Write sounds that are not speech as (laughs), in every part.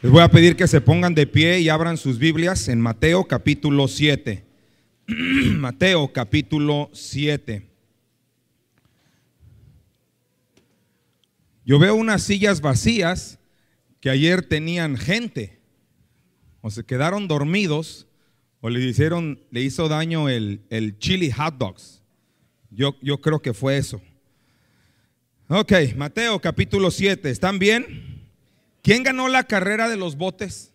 Les voy a pedir que se pongan de pie y abran sus Biblias en Mateo capítulo 7. (clears throat) Mateo capítulo 7. Yo veo unas sillas vacías que ayer tenían gente. O se quedaron dormidos o le hicieron, le hizo daño el, chili hot dogs. Yo, yo creo que fue eso. Ok, Mateo capítulo 7. ¿Están bien? ¿Quién ganó la carrera de los botes?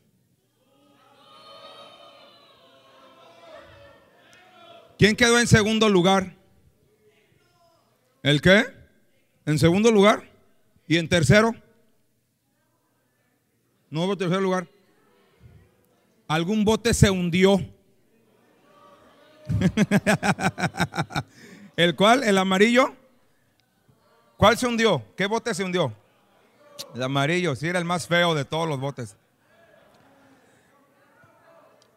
¿Quién quedó en segundo lugar? ¿El qué? ¿En segundo lugar? ¿Y en tercero? No hubo tercer lugar. Algún bote se hundió. (laughs) ¿El cual? ¿El amarillo? ¿Cuál se hundió? ¿Qué bote se hundió? El amarillo, si era el más feo de todos los botes.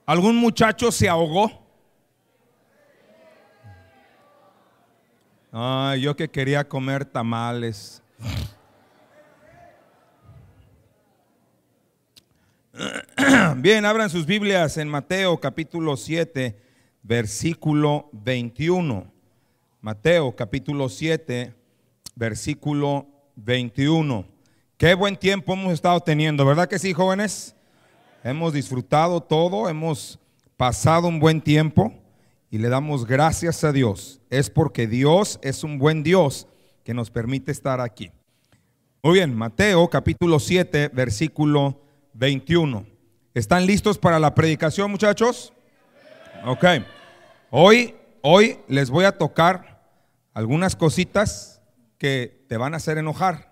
¿Algún muchacho se ahogó? Ay, yo que quería comer tamales. (clears throat) Bien, abran sus Biblias en Mateo capítulo 7, versículo 21. Mateo capítulo 7, versículo 21. Qué buen tiempo hemos estado teniendo, ¿verdad que sí, jóvenes? Hemos disfrutado todo, hemos pasado un buen tiempo y le damos gracias a Dios. Es porque Dios es un buen Dios que nos permite estar aquí. Muy bien, Mateo capítulo 7, versículo 21. ¿Están listos para la predicación, muchachos? Ok. Hoy, hoy les voy a tocar algunas cositas que te van a hacer enojar.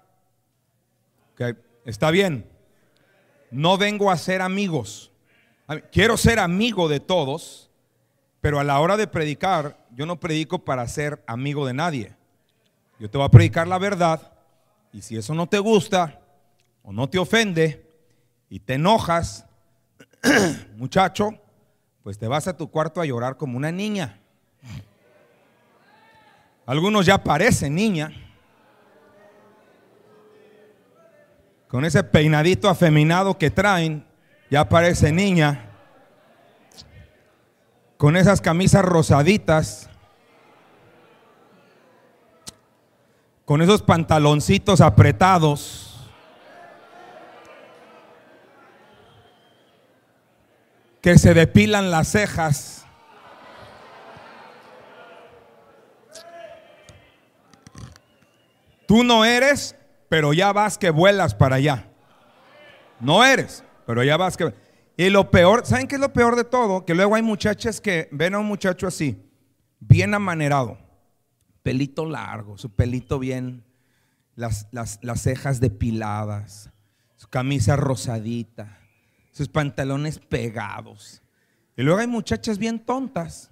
¿Está bien? No vengo a ser amigos. Quiero ser amigo de todos, pero a la hora de predicar, yo no predico para ser amigo de nadie. Yo te voy a predicar la verdad y si eso no te gusta o no te ofende y te enojas, (clears throat) muchacho, pues te vas a tu cuarto a llorar como una niña. Algunos ya parecen niña. Con ese peinadito afeminado que traen, ya parece niña. Con esas camisas rosaditas. Con esos pantaloncitos apretados. que se depilan las cejas. Tú no eres pero ya vas que vuelas para allá. No eres, pero ya vas que... Y lo peor, ¿saben qué es lo peor de todo? Que luego hay muchachas que ven a un muchacho así, bien amanerado, pelito largo, su pelito bien, las, las cejas depiladas, su camisa rosadita, sus pantalones pegados. Y luego hay muchachas bien tontas.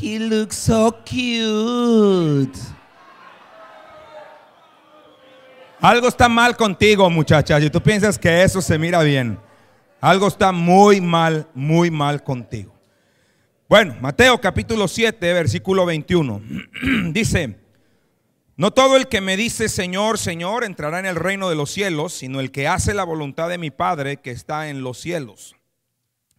He looks so cute. Algo está mal contigo, muchachas, y tú piensas que eso se mira bien. Algo está muy mal, muy mal contigo. Bueno, Mateo capítulo 7, versículo 21. (clears throat) dice, no todo el que me dice Señor, Señor entrará en el reino de los cielos, sino el que hace la voluntad de mi Padre que está en los cielos.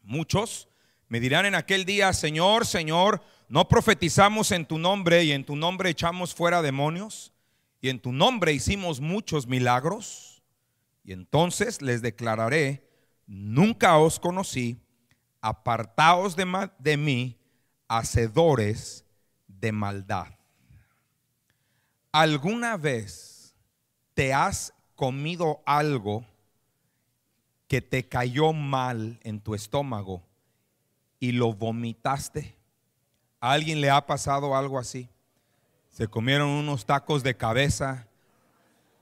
Muchos me dirán en aquel día, Señor, Señor, ¿no profetizamos en tu nombre y en tu nombre echamos fuera demonios? y en tu nombre hicimos muchos milagros. Y entonces les declararé, nunca os conocí, apartaos de, mí, hacedores de maldad. ¿Alguna vez te has comido algo que te cayó mal en tu estómago y lo vomitaste? ¿A alguien le ha pasado algo así? se comieron unos tacos de cabeza,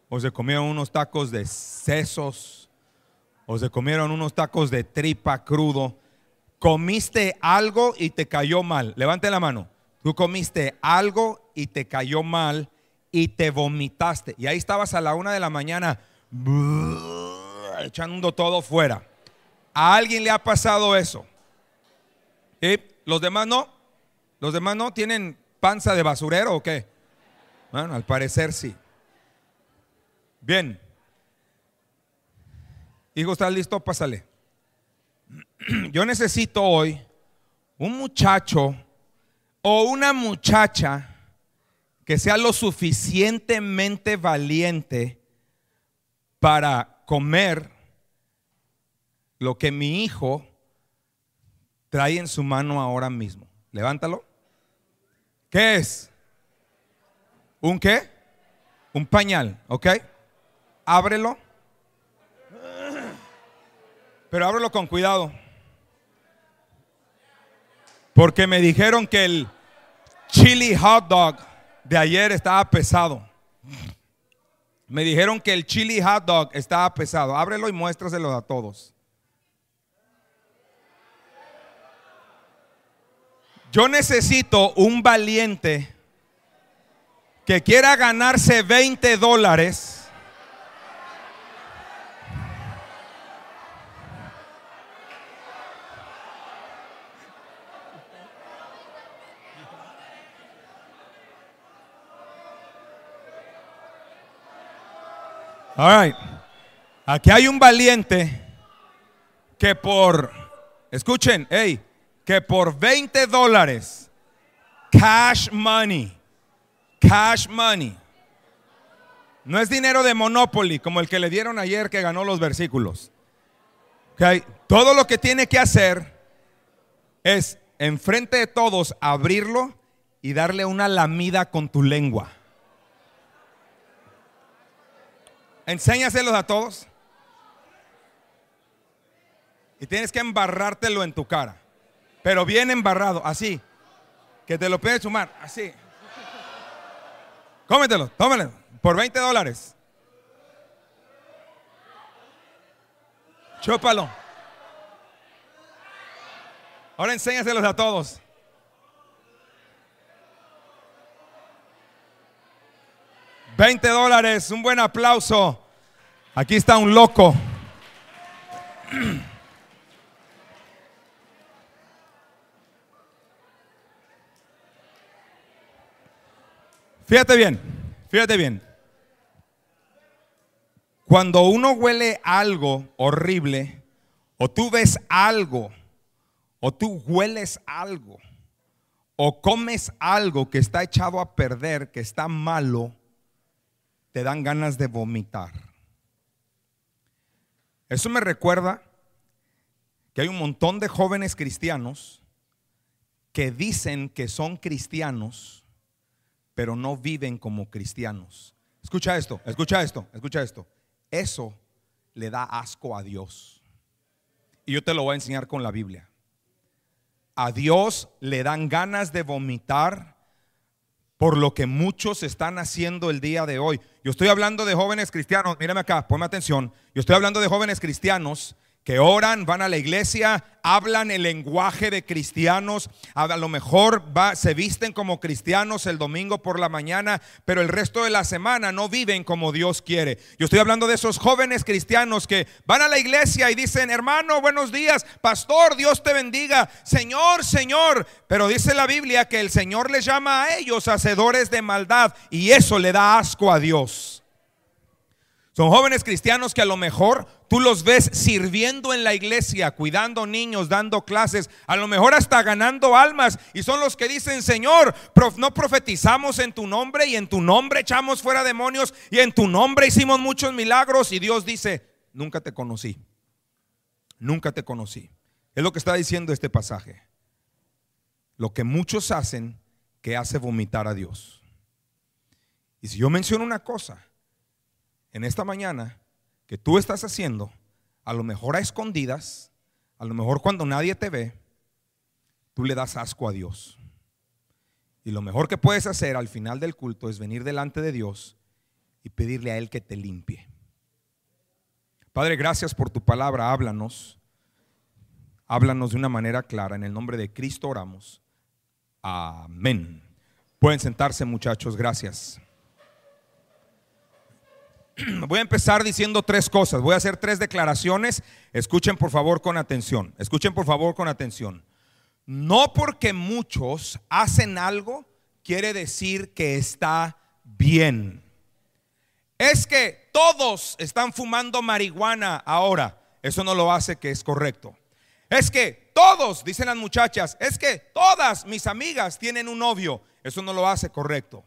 o se comieron unos tacos de sesos, o se comieron unos tacos de tripa crudo. Comiste algo y te cayó mal. Levante la mano. Tú comiste algo y te cayó mal y te vomitaste. Y ahí estabas a la una de la mañana echando todo fuera. ¿A alguien le ha pasado eso? ¿Los demás no? ¿Los demás no tienen panza de basurero o qué? Bueno, al parecer sí. Bien. Hijo, ¿estás listo? Pásale. (clears throat) Yo necesito hoy un muchacho o una muchacha que sea lo suficientemente valiente para comer lo que mi hijo trae en su mano ahora mismo. Levántalo. ¿Qué es? ¿Un qué? Un pañal, ¿ok? Ábrelo. Pero ábrelo con cuidado. Porque me dijeron que el chili hot dog de ayer estaba pesado. Me dijeron que el chili hot dog estaba pesado. Ábrelo y muéstraselo a todos. Yo necesito un valiente que quiera ganarse 20 dólares. All right. Aquí hay un valiente que por, escuchen, hey, que por 20 dólares, cash money, cash money, no es dinero de Monopoly como el que le dieron ayer que ganó los versículos. Todo lo que tiene que hacer es, enfrente de todos, abrirlo y darle una lamida con tu lengua. Enséñaselos a todos. Y tienes que embarrártelo en tu cara. Pero bien embarrado, así. Que te lo puedes sumar, así. Cómetelo, tómelo, por 20 dólares. Chópalo. Ahora enséñaselos a todos. 20 dólares, un buen aplauso. Aquí está un loco. (clears throat) Fíjate bien, fíjate bien. Cuando uno huele algo horrible, o tú ves algo, o tú hueles algo, o comes algo que está echado a perder, que está malo, te dan ganas de vomitar. Eso me recuerda que hay un montón de jóvenes cristianos que dicen que son cristianos, pero no viven como cristianos. Escucha esto, escucha esto, escucha esto. Eso le da asco a Dios. Y yo te lo voy a enseñar con la Biblia. A Dios le dan ganas de vomitar por lo que muchos están haciendo el día de hoy. Yo estoy hablando de jóvenes cristianos, mírame acá, ponme atención. Yo estoy hablando de jóvenes cristianos que oran, van a la iglesia, hablan el lenguaje de cristianos, a lo mejor se visten como cristianos el domingo por la mañana, pero el resto de la semana no viven como Dios quiere. Yo estoy hablando de esos jóvenes cristianos que van a la iglesia y dicen, hermano, buenos días, pastor, Dios te bendiga, Señor, Señor. Pero dice la Biblia que el Señor les llama a ellos hacedores de maldad y eso le da asco a Dios. Son jóvenes cristianos que a lo mejor Tú los ves sirviendo en la iglesia, cuidando niños, dando clases, a lo mejor hasta ganando almas. Y son los que dicen, Señor, no profetizamos en tu nombre y en tu nombre echamos fuera demonios y en tu nombre hicimos muchos milagros. Y Dios dice, nunca te conocí, nunca te conocí. Es lo que está diciendo este pasaje. Lo que muchos hacen que hace vomitar a Dios. Y si yo menciono una cosa en esta mañana, que tú estás haciendo, a lo mejor a escondidas, a lo mejor cuando nadie te ve, tú le das asco a Dios. Y lo mejor que puedes hacer al final del culto es venir delante de Dios y pedirle a Él que te limpie. Padre, gracias por tu palabra, háblanos. Háblanos de una manera clara. En el nombre de Cristo oramos. Amén. Pueden sentarse muchachos, gracias. (clears throat) voy a empezar diciendo tres cosas. Voy a hacer tres declaraciones. Escuchen por favor con atención. Escuchen por favor con atención. No porque muchos hacen algo quiere decir que está bien. Es que todos están fumando marihuana ahora. Eso no lo hace que es correcto. Es que todos, dicen las muchachas, es que todas mis amigas tienen un novio. Eso no lo hace correcto.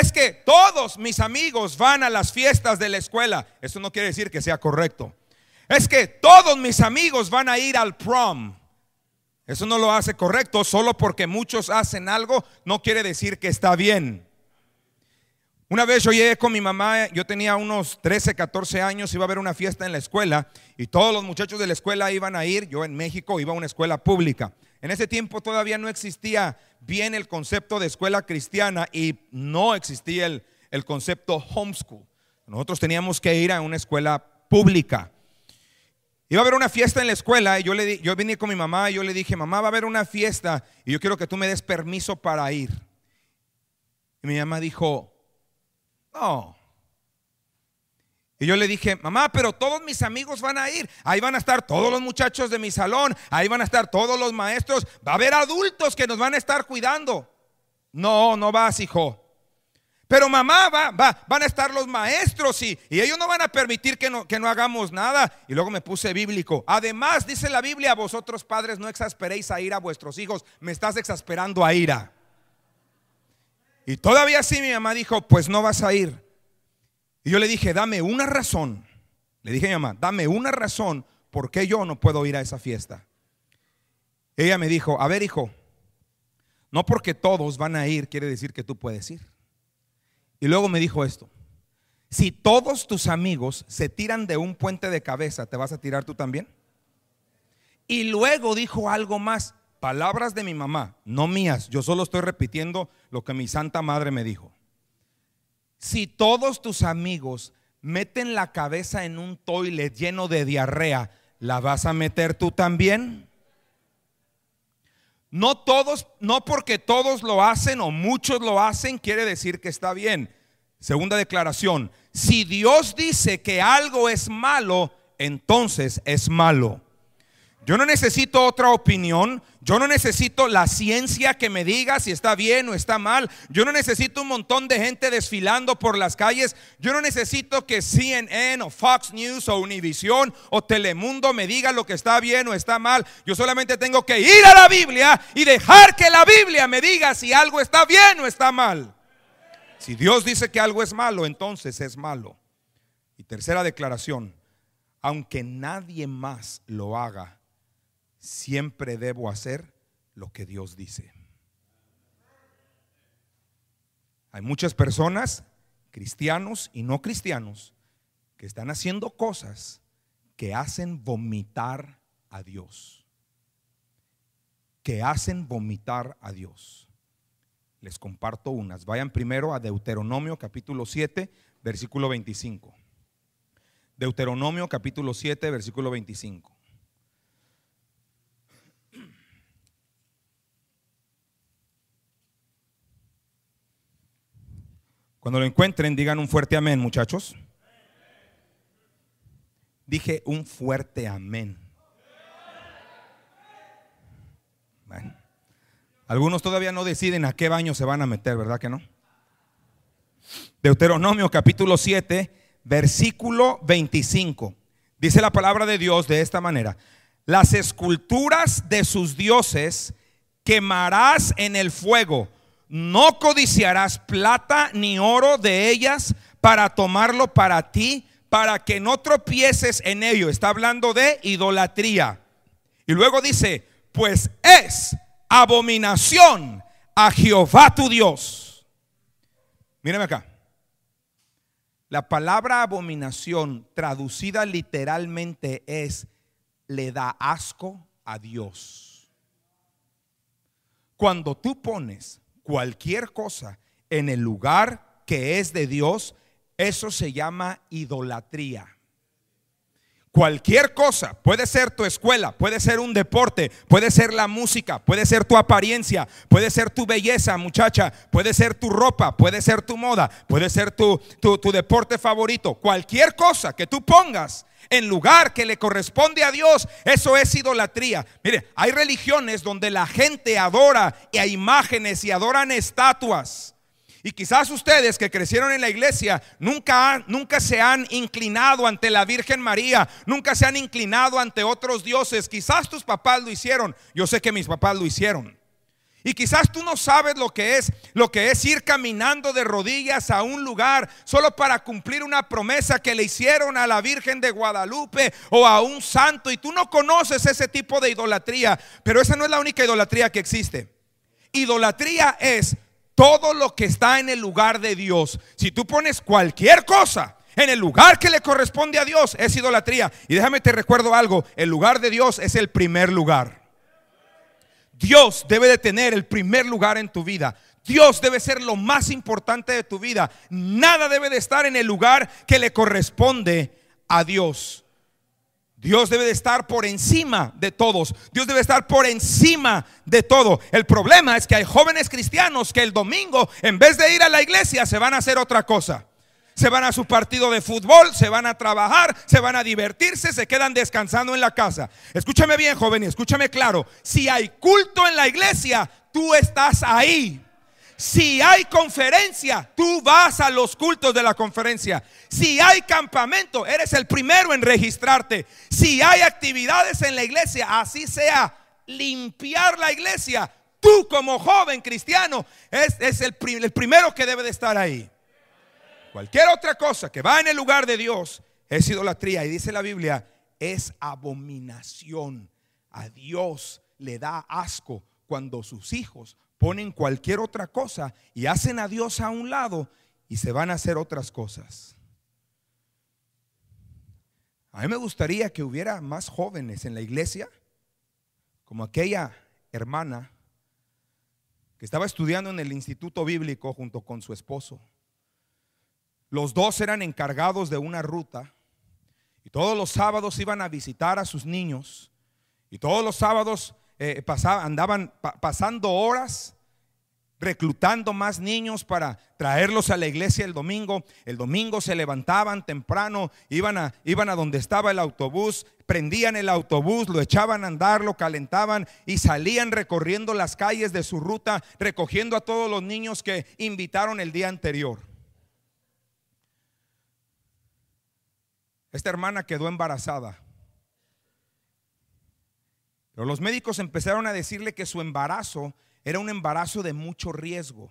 Es que todos mis amigos van a las fiestas de la escuela. Eso no quiere decir que sea correcto. Es que todos mis amigos van a ir al prom. Eso no lo hace correcto. Solo porque muchos hacen algo no quiere decir que está bien. Una vez yo llegué con mi mamá, yo tenía unos 13, 14 años, iba a haber una fiesta en la escuela y todos los muchachos de la escuela iban a ir, yo en México iba a una escuela pública. En ese tiempo todavía no existía bien el concepto de escuela cristiana y no existía el, concepto homeschool. Nosotros teníamos que ir a una escuela pública. Iba a haber una fiesta en la escuela y yo, yo vine con mi mamá y yo le dije, mamá, va a haber una fiesta y yo quiero que tú me des permiso para ir. Y mi mamá dijo, no, y yo le dije, mamá, pero todos mis amigos van a ir. Ahí van a estar todos los muchachos de mi salón. Ahí van a estar todos los maestros. Va a haber adultos que nos van a estar cuidando. No, no vas, hijo. Pero mamá, va, va, van a estar los maestros y, y ellos no van a permitir que no, que no hagamos nada. Y luego me puse bíblico. Además, dice la Biblia, vosotros padres no exasperéis a ir a vuestros hijos. Me estás exasperando a ira. Y todavía sí mi mamá dijo, pues no vas a ir. Y yo le dije, dame una razón. Le dije a mi mamá, dame una razón por qué yo no puedo ir a esa fiesta. Ella me dijo, a ver hijo, no porque todos van a ir quiere decir que tú puedes ir. Y luego me dijo esto, si todos tus amigos se tiran de un puente de cabeza, ¿te vas a tirar tú también? Y luego dijo algo más, palabras de mi mamá, no mías, yo solo estoy repitiendo lo que mi santa madre me dijo. Si todos tus amigos meten la cabeza en un toilet lleno de diarrea, ¿la vas a meter tú también? No todos, no porque todos lo hacen o muchos lo hacen, quiere decir que está bien. Segunda declaración, si Dios dice que algo es malo, entonces es malo. Yo no necesito otra opinión. Yo no necesito la ciencia que me diga si está bien o está mal. Yo no necesito un montón de gente desfilando por las calles. Yo no necesito que CNN o Fox News o Univision o Telemundo me diga lo que está bien o está mal. Yo solamente tengo que ir a la Biblia y dejar que la Biblia me diga si algo está bien o está mal. Si Dios dice que algo es malo, entonces es malo. Y tercera declaración, aunque nadie más lo haga, siempre debo hacer lo que Dios dice. Hay muchas personas, cristianos y no cristianos, que están haciendo cosas que hacen vomitar a Dios. Que hacen vomitar a Dios. Les comparto unas. Vayan primero a Deuteronomio capítulo 7, versículo 25. Deuteronomio capítulo 7, versículo 25. Cuando lo encuentren, digan un fuerte amén, muchachos. Dije un fuerte amén. algunos todavía no deciden a qué baño se van a meter, ¿verdad que no? Deuteronomio capítulo 7, versículo 25. Dice la palabra de Dios de esta manera. Las esculturas de sus dioses quemarás en el fuego no codiciarás plata ni oro de ellas para tomarlo para ti, para que no tropieces en ello. Está hablando de idolatría. Y luego dice, pues es abominación a Jehová tu Dios. Mírame acá. La palabra abominación traducida literalmente es le da asco a Dios. Cuando tú pones cualquier cosa en el lugar que es de Dios, eso se llama idolatría. Cualquier cosa, puede ser tu escuela, puede ser un deporte, puede ser la música, puede ser tu apariencia, puede ser tu belleza, muchacha, puede ser tu ropa, puede ser tu moda, puede ser tu, tu, deporte favorito. Cualquier cosa que tú pongas en lugar que le corresponde a Dios, eso es idolatría. Mire, hay religiones donde la gente adora a imágenes y adoran estatuas. Y quizás ustedes que crecieron en la iglesia nunca, nunca se han inclinado ante la Virgen María, nunca se han inclinado ante otros dioses. Quizás tus papás lo hicieron. Yo sé que mis papás lo hicieron. Y quizás tú no sabes lo que es, lo que es ir caminando de rodillas a un lugar solo para cumplir una promesa que le hicieron a la Virgen de Guadalupe o a un santo y tú no conoces ese tipo de idolatría, pero esa no es la única idolatría que existe. Idolatría es todo lo que está en el lugar de Dios. Si tú pones cualquier cosa en el lugar que le corresponde a Dios, es idolatría. Y déjame te recuerdo algo, el lugar de Dios es el primer lugar. Dios debe de tener el primer lugar en tu vida. Dios debe ser lo más importante de tu vida. Nada debe de estar en el lugar que le corresponde a Dios. Dios debe de estar por encima de todos. Dios debe estar por encima de todo. El problema es que hay jóvenes cristianos que el domingo, en vez de ir a la iglesia, se van a hacer otra cosa se van a su partido de fútbol, se van a trabajar, se van a divertirse, se quedan descansando en la casa. Escúchame bien, joven, y escúchame claro. Si hay culto en la iglesia, tú estás ahí. Si hay conferencia, tú vas a los cultos de la conferencia. Si hay campamento, eres el primero en registrarte. Si hay actividades en la iglesia, así sea, limpiar la iglesia, tú como joven cristiano, es, el, el primero que debe de estar ahí. Cualquier otra cosa que va en el lugar de Dios es idolatría. Y dice la Biblia, es abominación. A Dios le da asco cuando sus hijos ponen cualquier otra cosa y hacen a Dios a un lado y se van a hacer otras cosas. A mí me gustaría que hubiera más jóvenes en la iglesia, como aquella hermana que estaba estudiando en el instituto bíblico junto con su esposo. Los dos eran encargados de una ruta y todos los sábados iban a visitar a sus niños y todos los sábados eh, pasaban, andaban pasando horas reclutando más niños para traerlos a la iglesia el domingo. El domingo se levantaban temprano, iban a, iban a donde estaba el autobús, prendían el autobús, lo echaban a andar, lo calentaban y salían recorriendo las calles de su ruta, recogiendo a todos los niños que invitaron el día anterior. Esta hermana quedó embarazada. Pero los médicos empezaron a decirle que su embarazo era un embarazo de mucho riesgo.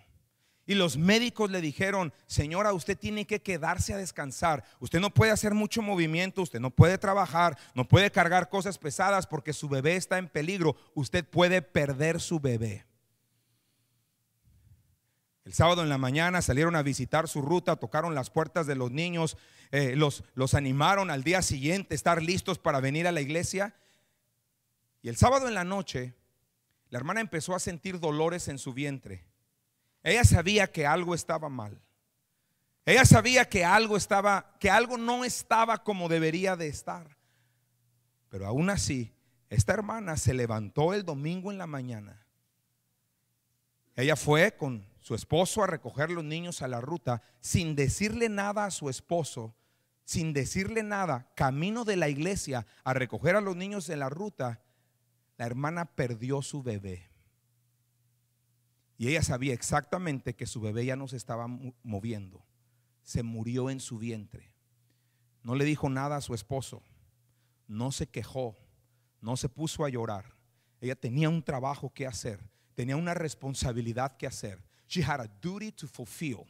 Y los médicos le dijeron, señora, usted tiene que quedarse a descansar. Usted no puede hacer mucho movimiento, usted no puede trabajar, no puede cargar cosas pesadas porque su bebé está en peligro. Usted puede perder su bebé. El sábado en la mañana salieron a visitar su ruta, tocaron las puertas de los niños, eh, los, los animaron al día siguiente, estar listos para venir a la iglesia. Y el sábado en la noche, la hermana empezó a sentir dolores en su vientre. Ella sabía que algo estaba mal. Ella sabía que algo estaba, que algo no estaba como debería de estar. Pero aún así, esta hermana se levantó el domingo en la mañana. Ella fue con su esposo a recoger los niños a la ruta, sin decirle nada a su esposo, sin decirle nada, camino de la iglesia a recoger a los niños de la ruta, la hermana perdió su bebé. Y ella sabía exactamente que su bebé ya no se estaba moviendo. Se murió en su vientre. No le dijo nada a su esposo. No se quejó. No se puso a llorar. Ella tenía un trabajo que hacer. Tenía una responsabilidad que hacer She had a duty to fulfill.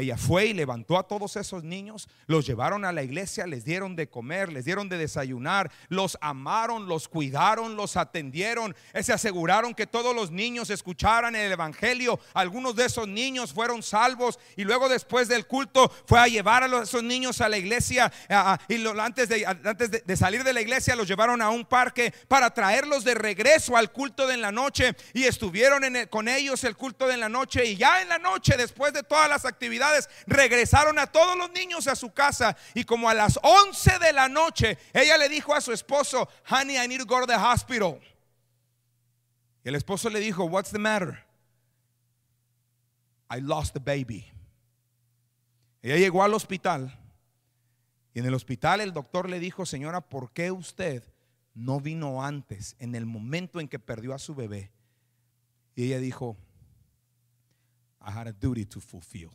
Ella fue y levantó a todos esos niños, los llevaron a la iglesia, les dieron de comer, les dieron de desayunar, los amaron, los cuidaron, los atendieron, eh, se aseguraron que todos los niños escucharan el Evangelio. Algunos de esos niños fueron salvos y luego después del culto fue a llevar a esos niños a la iglesia y antes, de, antes de salir de la iglesia los llevaron a un parque para traerlos de regreso al culto de la noche y estuvieron con ellos el culto de la noche y ya en la noche después de todas las actividades regresaron a todos los niños a su casa y como a las 11 de la noche ella le dijo a su esposo, honey, I need to go to the hospital. el esposo le dijo, what's the matter? I lost the baby. Ella llegó al hospital y en el hospital el doctor le dijo, señora, ¿por qué usted no vino antes en el momento en que perdió a su bebé? Y ella dijo, I had a duty to fulfill.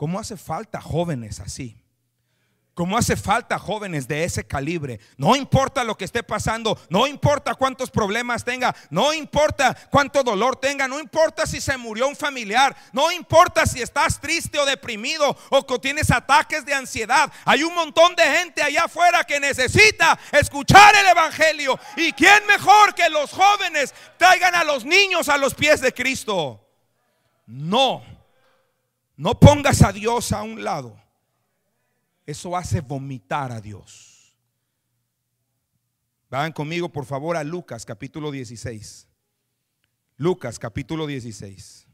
¿Cómo hace falta jóvenes así? Cómo hace falta jóvenes de ese calibre. No importa lo que esté pasando, no importa cuántos problemas tenga, no importa cuánto dolor tenga, no importa si se murió un familiar, no importa si estás triste o deprimido o que tienes ataques de ansiedad. Hay un montón de gente allá afuera que necesita escuchar el Evangelio. ¿Y quién mejor que los jóvenes traigan a los niños a los pies de Cristo? No no pongas a Dios a un lado. Eso hace vomitar a Dios. Vayan conmigo, por favor, a Lucas capítulo 16. Lucas capítulo 16.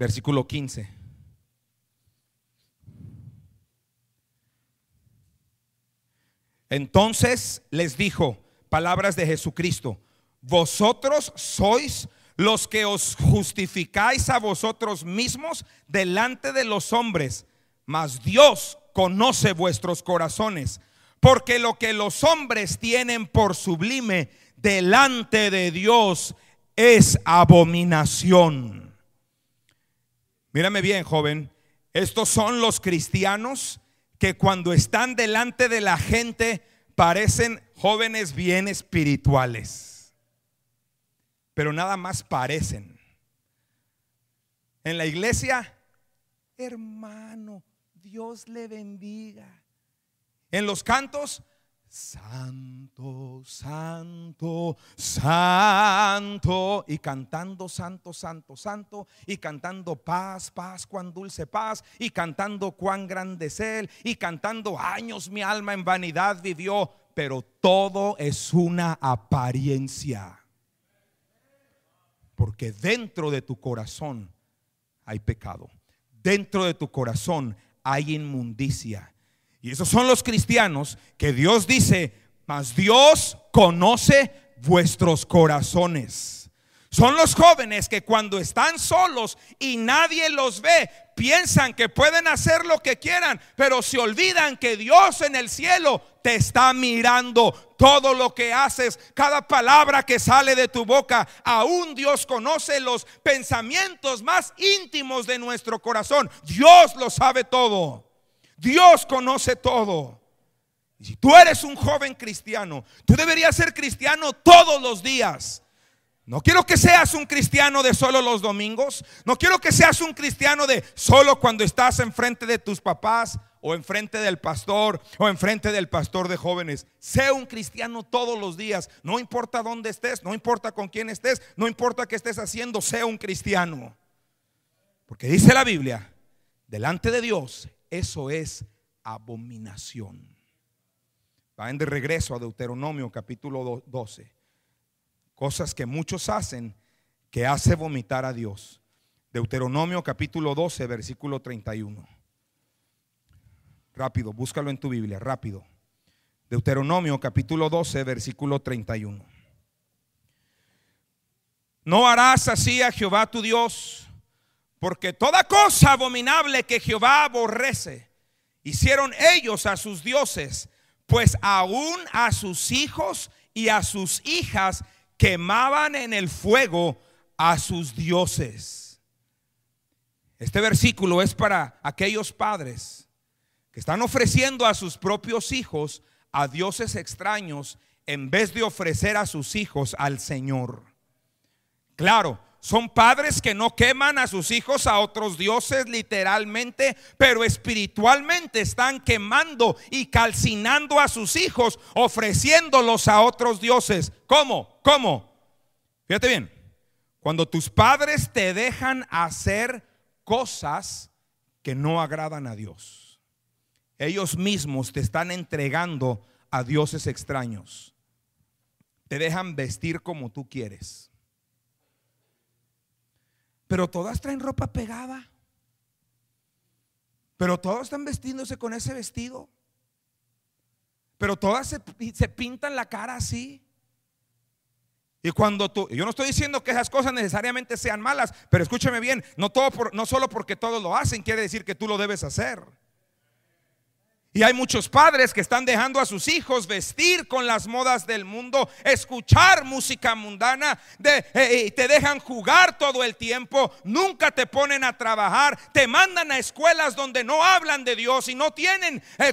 Versículo 15. Entonces les dijo, palabras de Jesucristo, vosotros sois los que os justificáis a vosotros mismos delante de los hombres, mas Dios conoce vuestros corazones, porque lo que los hombres tienen por sublime delante de Dios es abominación. Mírame bien, joven, estos son los cristianos que cuando están delante de la gente parecen jóvenes bien espirituales pero nada más parecen. En la iglesia, hermano, Dios le bendiga. En los cantos, Santo, santo, santo. Y cantando santo, santo, santo. Y cantando paz, paz, cuán dulce paz. Y cantando cuán grande es Él. Y cantando años mi alma en vanidad vivió. Pero todo es una apariencia. Porque dentro de tu corazón hay pecado. Dentro de tu corazón hay inmundicia. Y esos son los cristianos que Dios dice, mas Dios conoce vuestros corazones. Son los jóvenes que cuando están solos y nadie los ve, piensan que pueden hacer lo que quieran, pero se olvidan que Dios en el cielo te está mirando todo lo que haces, cada palabra que sale de tu boca. Aún Dios conoce los pensamientos más íntimos de nuestro corazón. Dios lo sabe todo. Dios conoce todo. si tú eres un joven cristiano, tú deberías ser cristiano todos los días no quiero que seas un cristiano de solo los domingos. No quiero que seas un cristiano de solo cuando estás enfrente de tus papás o enfrente del pastor o enfrente del pastor de jóvenes. Sé un cristiano todos los días. No importa dónde estés, no importa con quién estés, no importa qué estés haciendo, Sea un cristiano. Porque dice la Biblia, delante de Dios, eso es abominación. Vayan de regreso a Deuteronomio capítulo 12 cosas que muchos hacen que hace vomitar a Dios. Deuteronomio capítulo 12, versículo 31. Rápido, búscalo en tu Biblia, rápido. Deuteronomio capítulo 12, versículo 31. No harás así a Jehová tu Dios, porque toda cosa abominable que Jehová aborrece, hicieron ellos a sus dioses, pues aún a sus hijos y a sus hijas quemaban en el fuego a sus dioses. Este versículo es para aquellos padres que están ofreciendo a sus propios hijos a dioses extraños en vez de ofrecer a sus hijos al Señor. Claro, son padres que no queman a sus hijos a otros dioses literalmente, pero espiritualmente están quemando y calcinando a sus hijos, ofreciéndolos a otros dioses. ¿Cómo? ¿Cómo? Fíjate bien, cuando tus padres te dejan hacer cosas que no agradan a Dios, ellos mismos te están entregando a dioses extraños. Te dejan vestir como tú quieres pero todas traen ropa pegada. Pero todas están vestiéndose con ese vestido. Pero todas se, pintan la cara así. Y cuando tú, yo no estoy diciendo que esas cosas necesariamente sean malas, pero escúchame bien, no, todo por, no solo porque todos lo hacen quiere decir que tú lo debes hacer. Y hay muchos padres que están dejando a sus hijos vestir con las modas del mundo, escuchar música mundana, de, eh, eh, te dejan jugar todo el tiempo, nunca te ponen a trabajar, te mandan a escuelas donde no hablan de Dios y no tienen eh,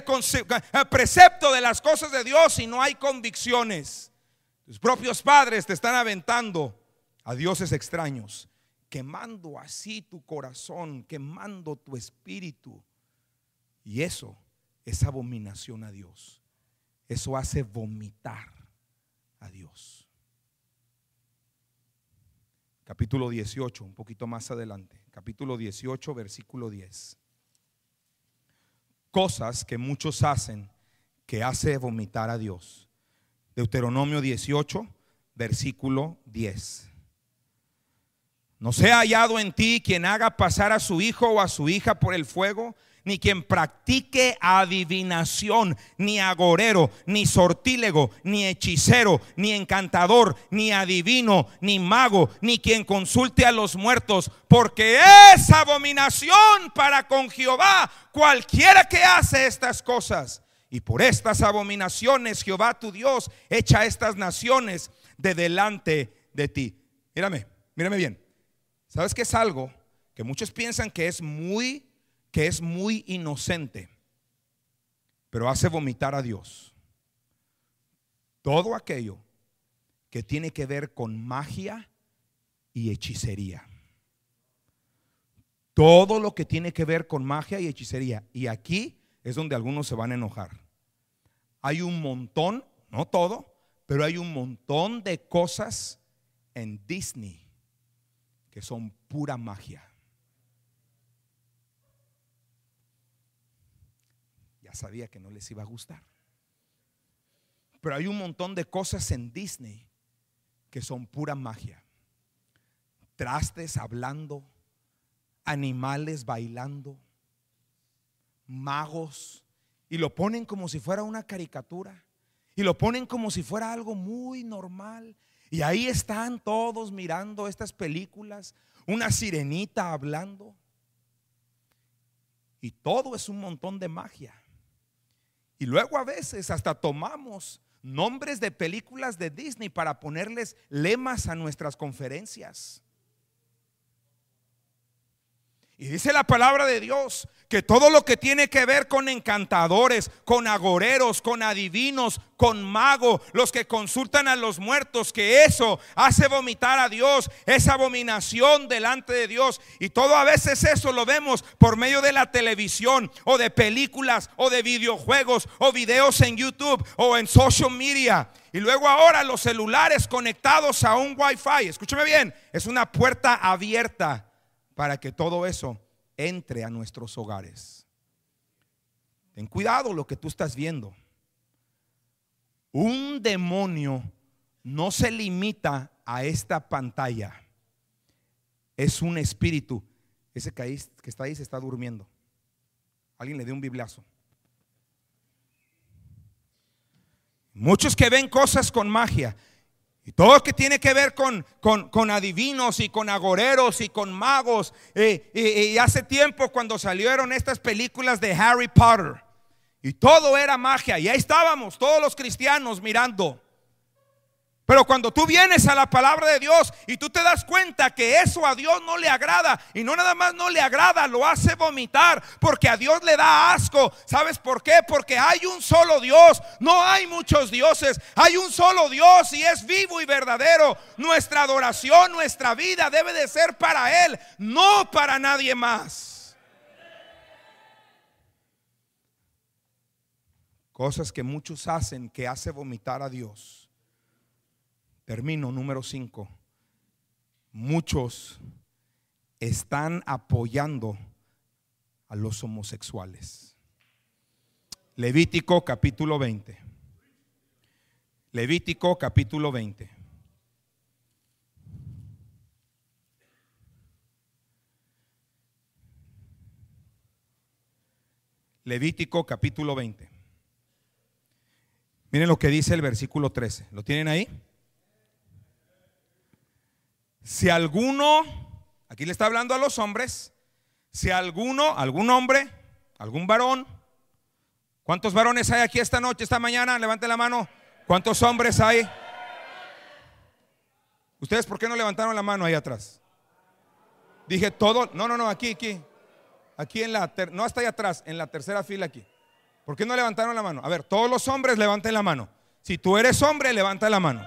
precepto de las cosas de Dios y no hay convicciones. Tus propios padres te están aventando a dioses extraños, quemando así tu corazón, quemando tu espíritu. Y eso esa abominación a Dios. Eso hace vomitar a Dios. Capítulo 18, un poquito más adelante. Capítulo 18, versículo 10. Cosas que muchos hacen que hace vomitar a Dios. Deuteronomio 18, versículo 10. No sea hallado en ti quien haga pasar a su hijo o a su hija por el fuego ni quien practique adivinación, ni agorero, ni sortílego, ni hechicero, ni encantador, ni adivino, ni mago, ni quien consulte a los muertos, porque es abominación para con Jehová cualquiera que hace estas cosas. Y por estas abominaciones Jehová tu Dios echa estas naciones de delante de ti. Mírame, mírame bien. ¿Sabes qué es algo que muchos piensan que es muy que es muy inocente, pero hace vomitar a Dios. Todo aquello que tiene que ver con magia y hechicería. Todo lo que tiene que ver con magia y hechicería. Y aquí es donde algunos se van a enojar. Hay un montón, no todo, pero hay un montón de cosas en Disney que son pura magia. sabía que no les iba a gustar. Pero hay un montón de cosas en Disney que son pura magia. Trastes hablando, animales bailando, magos, y lo ponen como si fuera una caricatura, y lo ponen como si fuera algo muy normal. Y ahí están todos mirando estas películas, una sirenita hablando. Y todo es un montón de magia. Y luego a veces hasta tomamos nombres de películas de Disney para ponerles lemas a nuestras conferencias dice la palabra de Dios que todo lo que tiene que ver con encantadores, con agoreros, con adivinos, con mago, los que consultan a los muertos, que eso hace vomitar a Dios, es abominación delante de Dios. Y todo a veces eso lo vemos por medio de la televisión o de películas o de videojuegos o videos en YouTube o en social media. Y luego ahora los celulares conectados a un wifi, escúchame bien, es una puerta abierta para que todo eso entre a nuestros hogares. Ten cuidado lo que tú estás viendo. Un demonio no se limita a esta pantalla. Es un espíritu. Ese que, está ahí se está durmiendo. Alguien le dio un biblazo. Muchos que ven cosas con magia, y todo lo que tiene que ver con, con, adivinos y con agoreros y con magos. Eh, eh, eh, y hace tiempo cuando salieron estas películas de Harry Potter. Y todo era magia. Y ahí estábamos, todos los cristianos mirando. Pero cuando tú vienes a la palabra de Dios y tú te das cuenta que eso a Dios no le agrada y no nada más no le agrada, lo hace vomitar porque a Dios le da asco. ¿Sabes por qué? Porque hay un solo Dios, no hay muchos dioses, hay un solo Dios y es vivo y verdadero. Nuestra adoración, nuestra vida debe de ser para Él, no para nadie más. Cosas que muchos hacen que hace vomitar a Dios Termino, número 5. Muchos están apoyando a los homosexuales. Levítico capítulo 20. Levítico capítulo 20. Levítico capítulo 20. Miren lo que dice el versículo 13. ¿Lo tienen ahí? si alguno, aquí le está hablando a los hombres, si alguno, algún hombre, algún varón, ¿cuántos varones hay aquí esta noche, esta mañana? Levante la mano. ¿Cuántos hombres hay? ¿Ustedes por qué no levantaron la mano ahí atrás? Dije todo, no, no, no, aquí, aquí, aquí en la, no hasta ahí atrás, en la tercera fila aquí. ¿Por qué no levantaron la mano? A ver, todos los hombres levanten la mano. Si tú eres hombre, levanta la mano.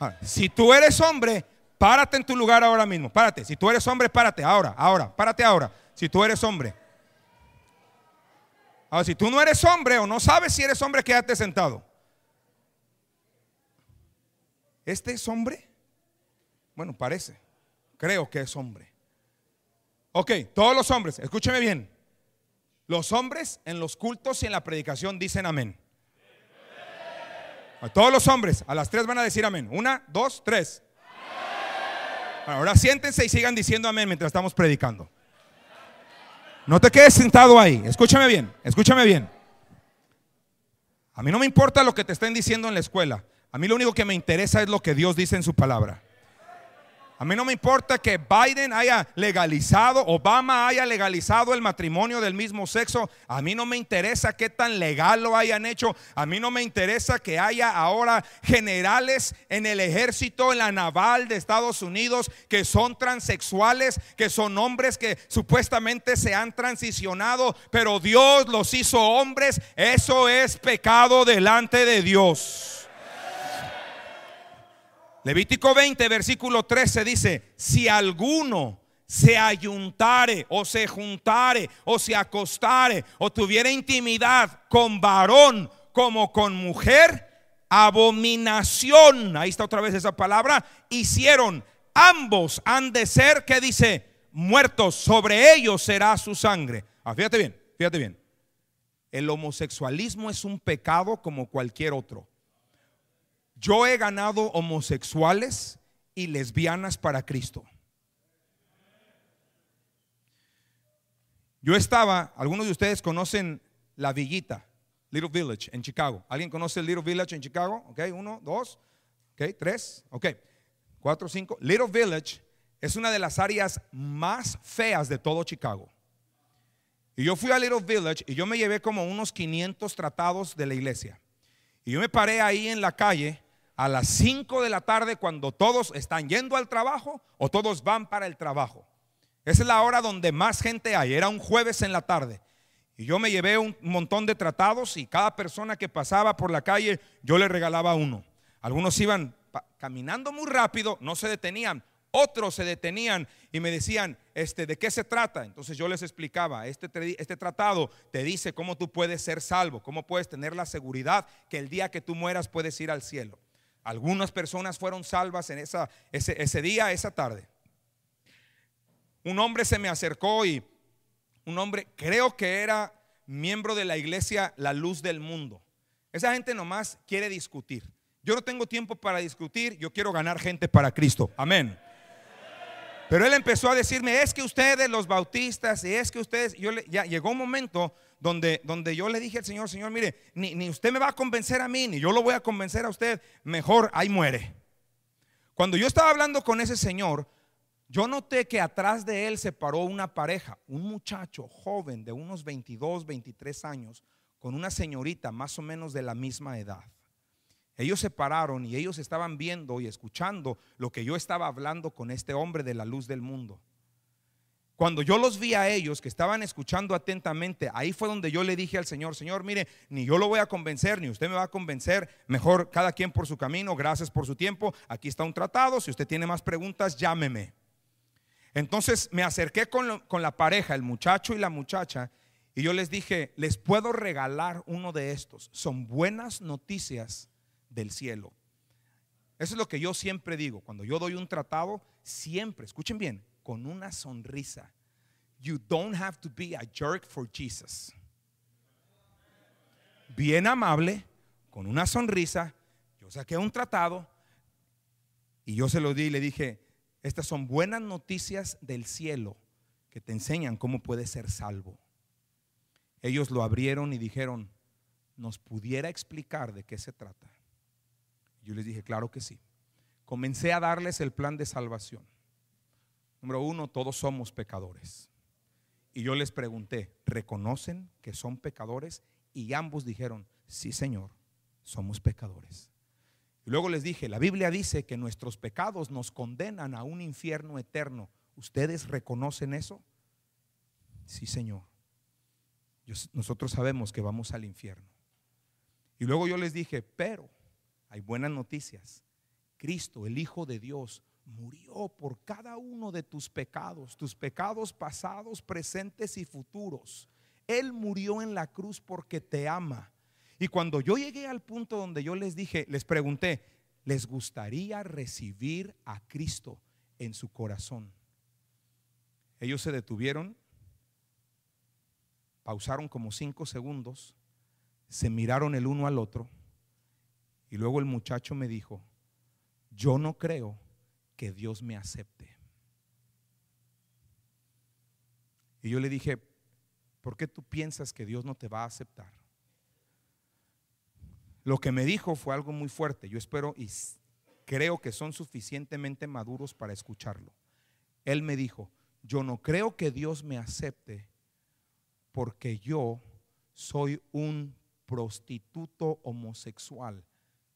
Ah, si tú eres hombre, Párate en tu lugar ahora mismo. Párate. Si tú eres hombre, párate. Ahora, ahora. Párate ahora. Si tú eres hombre. Ahora, si tú no eres hombre o no sabes si eres hombre, quédate sentado. ¿Este es hombre? Bueno, parece. Creo que es hombre. Ok, todos los hombres, escúcheme bien. Los hombres en los cultos y en la predicación dicen amén. A todos los hombres, a las tres van a decir amén. Una, dos, tres. Ahora siéntense y sigan diciendo amén mientras estamos predicando. No te quedes sentado ahí. Escúchame bien, escúchame bien. A mí no me importa lo que te estén diciendo en la escuela. A mí lo único que me interesa es lo que Dios dice en su palabra. A mí no me importa que Biden haya legalizado, Obama haya legalizado el matrimonio del mismo sexo. A mí no me interesa qué tan legal lo hayan hecho. A mí no me interesa que haya ahora generales en el ejército, en la naval de Estados Unidos, que son transexuales, que son hombres que supuestamente se han transicionado, pero Dios los hizo hombres. Eso es pecado delante de Dios. Levítico 20, versículo 13 dice, si alguno se ayuntare o se juntare o se acostare o tuviera intimidad con varón como con mujer, abominación, ahí está otra vez esa palabra, hicieron, ambos han de ser, que dice, muertos, sobre ellos será su sangre. Ah, fíjate bien, fíjate bien. El homosexualismo es un pecado como cualquier otro. Yo he ganado homosexuales y lesbianas para Cristo. Yo estaba, algunos de ustedes conocen la villita, Little Village, en Chicago. ¿Alguien conoce Little Village en Chicago? Ok, uno, dos, ok, tres, ok, cuatro, cinco. Little Village es una de las áreas más feas de todo Chicago. Y yo fui a Little Village y yo me llevé como unos 500 tratados de la iglesia. Y yo me paré ahí en la calle a las 5 de la tarde cuando todos están yendo al trabajo o todos van para el trabajo. Esa es la hora donde más gente hay. Era un jueves en la tarde. Y yo me llevé un montón de tratados y cada persona que pasaba por la calle yo le regalaba uno. Algunos iban caminando muy rápido, no se detenían. Otros se detenían y me decían, este, ¿de qué se trata? Entonces yo les explicaba, este, este tratado te dice cómo tú puedes ser salvo, cómo puedes tener la seguridad que el día que tú mueras puedes ir al cielo. Algunas personas fueron salvas en ese, día, esa tarde. Un hombre se me acercó y un hombre, creo que era miembro de la iglesia La Luz del Mundo. Esa gente nomás quiere discutir. Yo no tengo tiempo para discutir, yo quiero ganar gente para Cristo. Amén. Pero él empezó a decirme, es que ustedes los bautistas, y es que ustedes, yo ya llegó un momento donde, yo le dije al Señor, Señor, mire, ni, ni usted me va a convencer a mí, ni yo lo voy a convencer a usted, mejor ahí muere. Cuando yo estaba hablando con ese Señor, yo noté que atrás de él se paró una pareja, un muchacho joven de unos 22, 23 años, con una señorita más o menos de la misma edad. Ellos se pararon y ellos estaban viendo y escuchando lo que yo estaba hablando con este hombre de la luz del mundo. Cuando yo los vi a ellos que estaban escuchando atentamente, ahí fue donde yo le dije al Señor, Señor, mire, ni yo lo voy a convencer, ni usted me va a convencer, mejor cada quien por su camino, gracias por su tiempo, aquí está un tratado, si usted tiene más preguntas, llámeme. Entonces me acerqué con, con la pareja, el muchacho y la muchacha, y yo les dije, les puedo regalar uno de estos, son buenas noticias del cielo. Eso es lo que yo siempre digo, cuando yo doy un tratado, siempre, escuchen bien, con una sonrisa. You don't have to be a jerk for Jesus. Bien amable, con una sonrisa. Yo saqué un tratado y yo se lo di y le dije, estas son buenas noticias del cielo que te enseñan cómo puedes ser salvo. Ellos lo abrieron y dijeron, ¿nos pudiera explicar de qué se trata? Yo les dije, claro que sí. Comencé a darles el plan de salvación. Número uno, todos somos pecadores. Y yo les pregunté, ¿reconocen que son pecadores? Y ambos dijeron, sí Señor, somos pecadores. Y luego les dije, la Biblia dice que nuestros pecados nos condenan a un infierno eterno. ¿Ustedes reconocen eso? Sí Señor. nosotros sabemos que vamos al infierno. Y luego yo les dije, pero hay buenas noticias. Cristo, el Hijo de Dios, murió por cada uno de tus pecados, tus pecados pasados, presentes y futuros. Él murió en la cruz porque te ama. Y cuando yo llegué al punto donde yo les dije, les pregunté, ¿les gustaría recibir a Cristo en su corazón? Ellos se detuvieron, pausaron como cinco segundos, se miraron el uno al otro y luego el muchacho me dijo, yo no creo que Dios me acepte. Y yo le dije, ¿por qué tú piensas que Dios no te va a aceptar? Lo que me dijo fue algo muy fuerte. Yo espero y creo que son suficientemente maduros para escucharlo. Él me dijo, yo no creo que Dios me acepte porque yo soy un prostituto homosexual.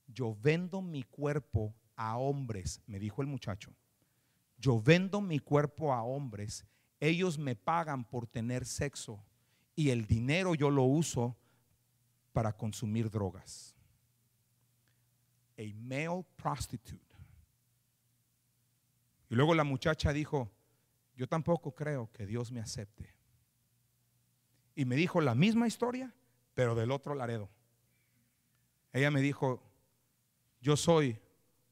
Yo vendo mi cuerpo a hombres, me dijo el muchacho. Yo vendo mi cuerpo a hombres, ellos me pagan por tener sexo y el dinero yo lo uso para consumir drogas. A male prostitute. Y luego la muchacha dijo, yo tampoco creo que Dios me acepte. Y me dijo la misma historia, pero del otro laredo. Ella me dijo, yo soy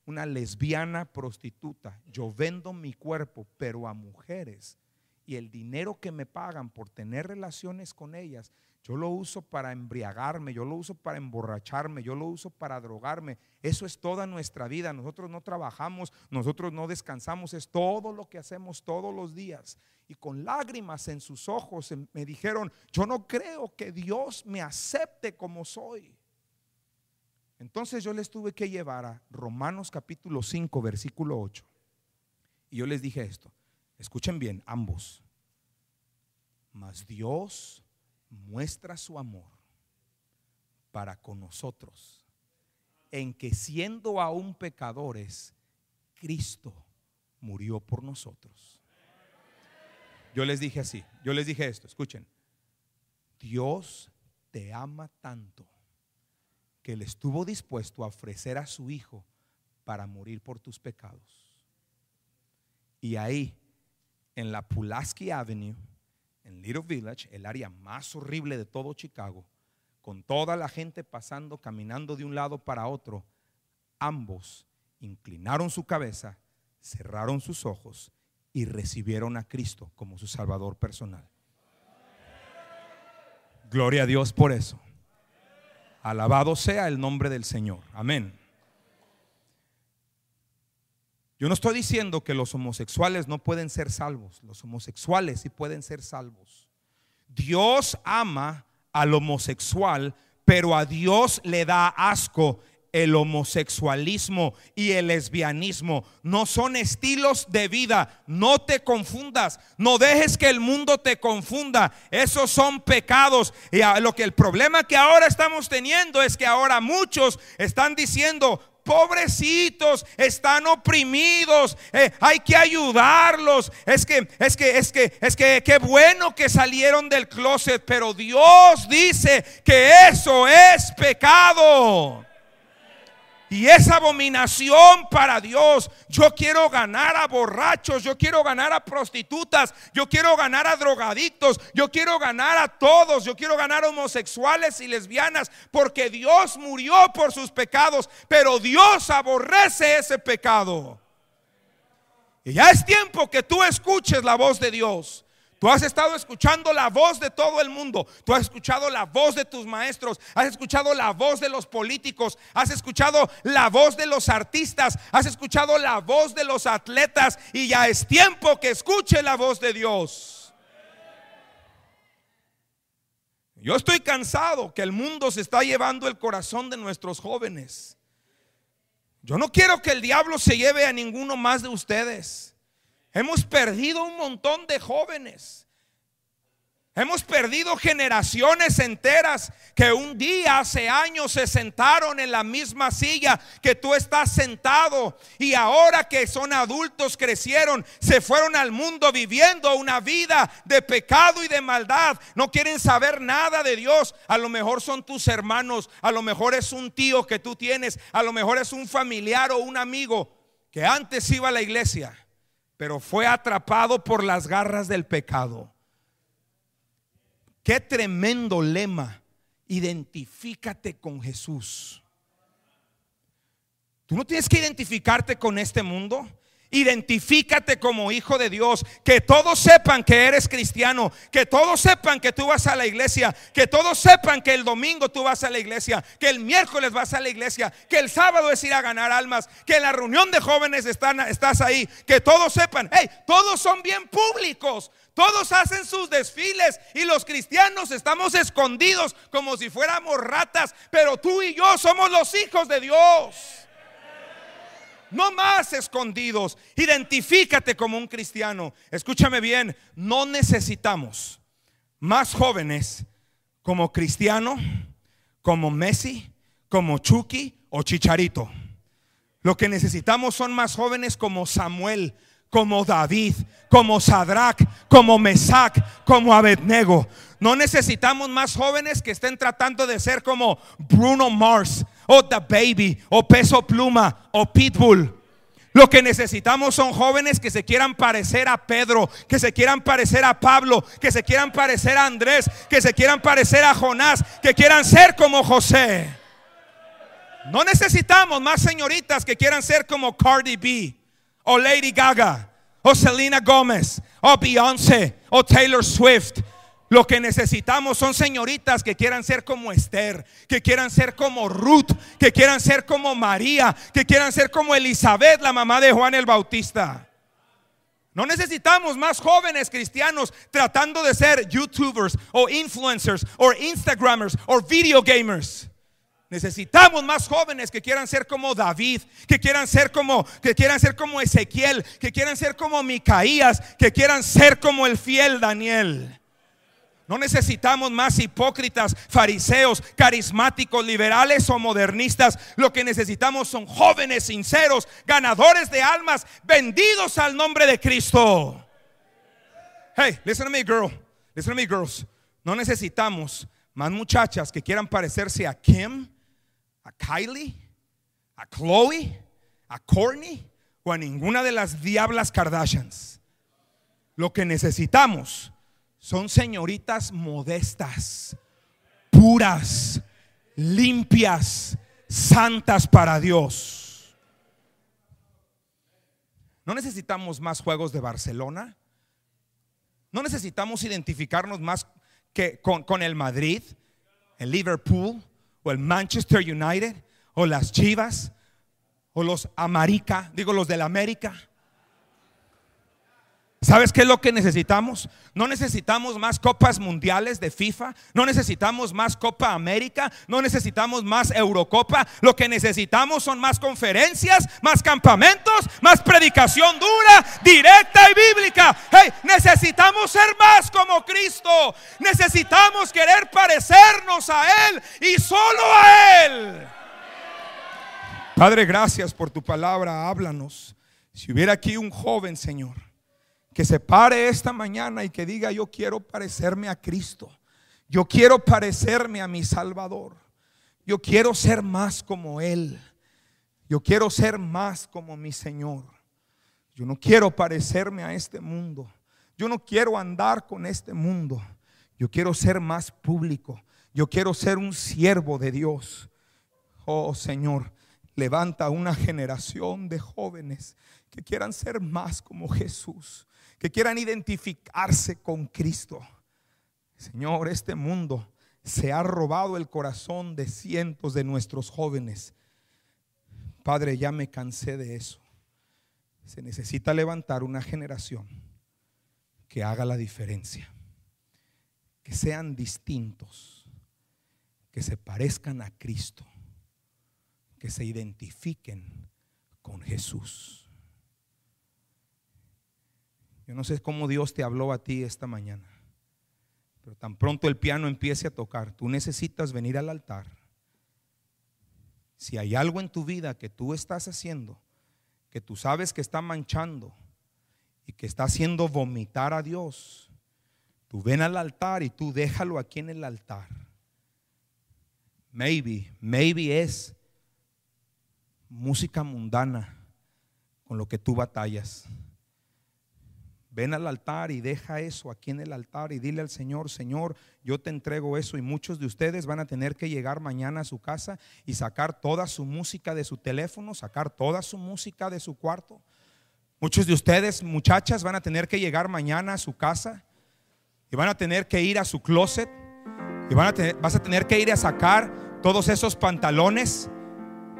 una lesbiana prostituta. Yo vendo mi cuerpo, pero a mujeres. Y el dinero que me pagan por tener relaciones con ellas, yo lo uso para embriagarme, yo lo uso para emborracharme, yo lo uso para drogarme. Eso es toda nuestra vida. Nosotros no trabajamos, nosotros no descansamos, es todo lo que hacemos todos los días. Y con lágrimas en sus ojos em, me dijeron, yo no creo que Dios me acepte como soy. Entonces yo les tuve que llevar a Romanos capítulo 5, versículo 8. Y yo les dije esto, escuchen bien, ambos. Mas Dios muestra su amor para con nosotros, en que siendo aún pecadores, Cristo murió por nosotros. Yo les dije así, yo les dije esto, escuchen, Dios te ama tanto que Él estuvo dispuesto a ofrecer a su Hijo para morir por tus pecados. Y ahí, en la Pulaski Avenue, en Little Village, el área más horrible de todo Chicago, con toda la gente pasando, caminando de un lado para otro, ambos inclinaron su cabeza, cerraron sus ojos y recibieron a Cristo como su Salvador personal. Gloria a Dios por eso. Alabado sea el nombre del Señor. Amén. Yo no estoy diciendo que los homosexuales no pueden ser salvos. Los homosexuales sí pueden ser salvos. Dios ama al homosexual, pero a Dios le da asco el homosexualismo y el lesbianismo. No son estilos de vida. No te confundas. No dejes que el mundo te confunda. Esos son pecados. Y lo que el problema que ahora estamos teniendo es que ahora muchos están diciendo, pobrecitos, están oprimidos, eh, hay que ayudarlos. Es que, es que, es que, es que, qué bueno que salieron del closet, pero Dios dice que eso es pecado. Y esa abominación para Dios. Yo quiero ganar a borrachos, yo quiero ganar a prostitutas, yo quiero ganar a drogadictos, yo quiero ganar a todos, yo quiero ganar a homosexuales y lesbianas, porque Dios murió por sus pecados, pero Dios aborrece ese pecado. Y ya es tiempo que tú escuches la voz de Dios. Tú has estado escuchando la voz de todo el mundo. Tú has escuchado la voz de tus maestros. Has escuchado la voz de los políticos. Has escuchado la voz de los artistas. Has escuchado la voz de los atletas. Y ya es tiempo que escuche la voz de Dios. Yo estoy cansado que el mundo se está llevando el corazón de nuestros jóvenes. Yo no quiero que el diablo se lleve a ninguno más de ustedes. Hemos perdido un montón de jóvenes. Hemos perdido generaciones enteras que un día, hace años, se sentaron en la misma silla que tú estás sentado y ahora que son adultos, crecieron, se fueron al mundo viviendo una vida de pecado y de maldad. No quieren saber nada de Dios. A lo mejor son tus hermanos, a lo mejor es un tío que tú tienes, a lo mejor es un familiar o un amigo que antes iba a la iglesia pero fue atrapado por las garras del pecado. Qué tremendo lema. Identifícate con Jesús. Tú no tienes que identificarte con este mundo. Identifícate como hijo de Dios. Que todos sepan que eres cristiano. Que todos sepan que tú vas a la iglesia. Que todos sepan que el domingo tú vas a la iglesia. Que el miércoles vas a la iglesia. Que el sábado es ir a ganar almas. Que en la reunión de jóvenes están, estás ahí. Que todos sepan. Hey, todos son bien públicos. Todos hacen sus desfiles y los cristianos estamos escondidos como si fuéramos ratas. Pero tú y yo somos los hijos de Dios no más escondidos. Identifícate como un cristiano. Escúchame bien, no necesitamos más jóvenes como Cristiano, como Messi, como Chucky o Chicharito. Lo que necesitamos son más jóvenes como Samuel, como David, como Sadrach, como Mesac, como Abednego. No necesitamos más jóvenes que estén tratando de ser como Bruno Mars o The Baby o Peso Pluma o Pitbull. Lo que necesitamos son jóvenes que se quieran parecer a Pedro, que se quieran parecer a Pablo, que se quieran parecer a Andrés, que se quieran parecer a Jonás, que quieran ser como José. No necesitamos más señoritas que quieran ser como Cardi B o Lady Gaga o Selena Gomez o Beyoncé o Taylor Swift lo que necesitamos son señoritas que quieran ser como Esther, que quieran ser como Ruth, que quieran ser como María, que quieran ser como Elizabeth, la mamá de Juan el Bautista. No necesitamos más jóvenes cristianos tratando de ser youtubers o influencers o instagramers o video gamers. Necesitamos más jóvenes que quieran ser como David, que quieran ser como que quieran ser como Ezequiel, que quieran ser como Micaías, que quieran ser como el fiel Daniel. No necesitamos más hipócritas, fariseos, carismáticos, liberales o modernistas. Lo que necesitamos son jóvenes sinceros, ganadores de almas, vendidos al nombre de Cristo. Hey, listen to me, girl. Listen to me, girls. No necesitamos más muchachas que quieran parecerse a Kim, a Kylie, a Chloe, a Courtney o a ninguna de las diablas Kardashians. Lo que necesitamos son señoritas modestas, puras, limpias, santas para Dios. No necesitamos más juegos de Barcelona. No necesitamos identificarnos más que con, el Madrid, el Liverpool o el Manchester United o las Chivas o los Amarica, digo los del América. ¿Sabes qué es lo que necesitamos? No necesitamos más copas mundiales de FIFA, no necesitamos más Copa América, no necesitamos más Eurocopa. Lo que necesitamos son más conferencias, más campamentos, más predicación dura, directa y bíblica. Hey, necesitamos ser más como Cristo. Necesitamos querer parecernos a Él y solo a Él. Padre, gracias por tu palabra. Háblanos. Si hubiera aquí un joven, Señor que se pare esta mañana y que diga, yo quiero parecerme a Cristo. Yo quiero parecerme a mi Salvador. Yo quiero ser más como Él. Yo quiero ser más como mi Señor. Yo no quiero parecerme a este mundo. Yo no quiero andar con este mundo. Yo quiero ser más público. Yo quiero ser un siervo de Dios. Oh Señor, levanta una generación de jóvenes que quieran ser más como Jesús que quieran identificarse con Cristo. Señor, este mundo se ha robado el corazón de cientos de nuestros jóvenes. Padre, ya me cansé de eso. Se necesita levantar una generación que haga la diferencia, que sean distintos, que se parezcan a Cristo, que se identifiquen con Jesús. Yo no sé cómo Dios te habló a ti esta mañana, pero tan pronto el piano empiece a tocar, tú necesitas venir al altar. Si hay algo en tu vida que tú estás haciendo, que tú sabes que está manchando y que está haciendo vomitar a Dios, tú ven al altar y tú déjalo aquí en el altar. Maybe, maybe es música mundana con lo que tú batallas. Ven al altar y deja eso aquí en el altar y dile al Señor, Señor, yo te entrego eso. Y muchos de ustedes van a tener que llegar mañana a su casa y sacar toda su música de su teléfono, sacar toda su música de su cuarto. Muchos de ustedes, muchachas, van a tener que llegar mañana a su casa y van a tener que ir a su closet y van a vas a tener que ir a sacar todos esos pantalones,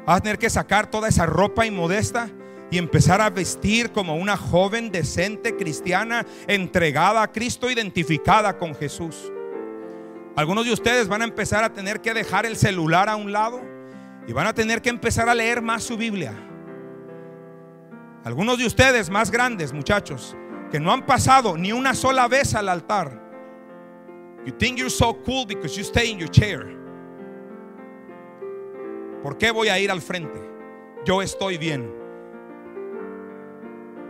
vas a tener que sacar toda esa ropa inmodesta y empezar a vestir como una joven decente cristiana entregada a Cristo, identificada con Jesús. Algunos de ustedes van a empezar a tener que dejar el celular a un lado y van a tener que empezar a leer más su Biblia. Algunos de ustedes más grandes, muchachos, que no han pasado ni una sola vez al altar. You think you're so cool because you stay in your chair. ¿Por qué voy a ir al frente? Yo estoy bien.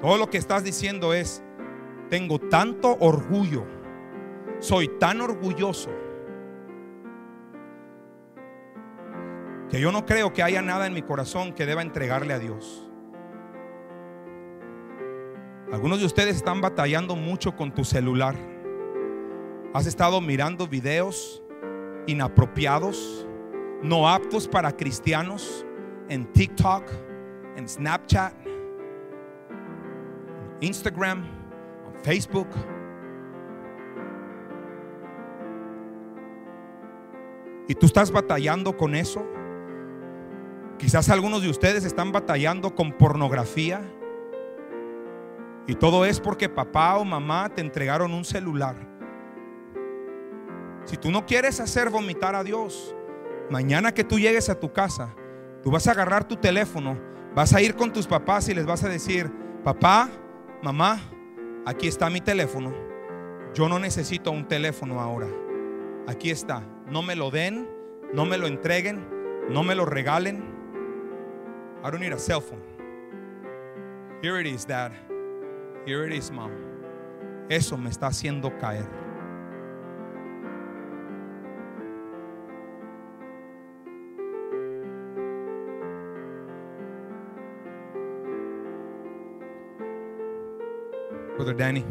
Todo lo que estás diciendo es, tengo tanto orgullo, soy tan orgulloso, que yo no creo que haya nada en mi corazón que deba entregarle a Dios. Algunos de ustedes están batallando mucho con tu celular. Has estado mirando videos inapropiados, no aptos para cristianos, en TikTok, en Snapchat Instagram, Facebook. ¿Y tú estás batallando con eso? Quizás algunos de ustedes están batallando con pornografía. Y todo es porque papá o mamá te entregaron un celular. Si tú no quieres hacer vomitar a Dios, mañana que tú llegues a tu casa, tú vas a agarrar tu teléfono, vas a ir con tus papás y les vas a decir, papá, mamá, aquí está mi teléfono. Yo no necesito un teléfono ahora. Aquí está. No me lo den, no me lo entreguen, no me lo regalen. I don't need a cell phone. Here it is, dad. Here it is, mom. Eso me está haciendo caer. Brother Danny.